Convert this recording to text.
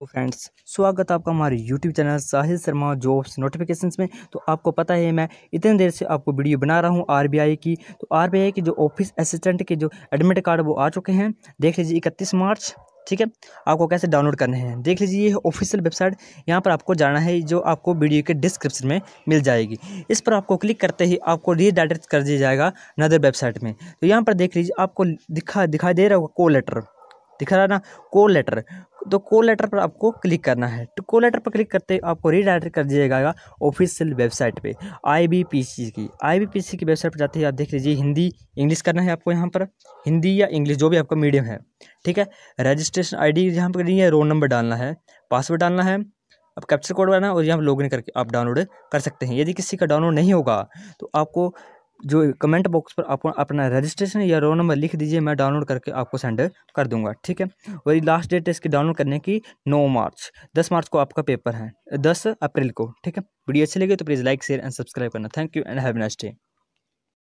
तो फ्रेंड्स स्वागत है आपका हमारे YouTube channel Sahil Sharma jobs notifications में तो आपको पता है मैं इतने देर से आपको वीडियो बना रहा हूं आरबीआई की तो आरबीआई के जो ऑफिस असिस्टेंट के जो एडमिट कार्ड वो आ चुके हैं देख लीजिए इकतीस मार्च ठीक है आपको कैसे डाउनलोड करने हैं देख लीजिए ये ऑफिशियल वेबसाइट यहाँ पर आपको जाना है जो आपको वीडियो के डिस्क्रिप्शन में मिल जाएगी इस पर आपको क्लिक करते ही आपको रीडायरेक्ट कर दिया जाएगा नदर वेबसाइट में तो यहाँ पर देख लीजिए आपको दिखा दिखाई दे रहा होगा को लेटर दिखा रहा ना को लेटर तो को लेटर पर आपको क्लिक करना है तो को लेटर पर क्लिक करते आपको रीडायरेक्ट कर दिया जाएगा ऑफिशियल वेबसाइट पे आईबीपीसी की आईबीपीसी की वेबसाइट पर जाते ही आप देख लीजिए हिंदी इंग्लिश करना है आपको यहाँ पर हिंदी या इंग्लिश जो भी आपका मीडियम है ठीक है रजिस्ट्रेशन आई डी यहाँ पर है रोल नंबर डालना है पासवर्ड डालना है आप कैप्चर कोड बनाना और यहाँ लॉग इन करके आप डाउनलोड कर सकते हैं यदि किसी का डाउनलोड नहीं होगा तो आपको जो कमेंट बॉक्स पर आप अपना रजिस्ट्रेशन या रोल नंबर लिख दीजिए मैं डाउनलोड करके आपको सेंड कर दूंगा ठीक है और लास्ट डेट है इसकी डाउनलोड करने की नौ मार्च दस मार्च को आपका पेपर है दस अप्रैल को ठीक है वीडियो अच्छी लगे तो please like share and subscribe करना thank you and have next day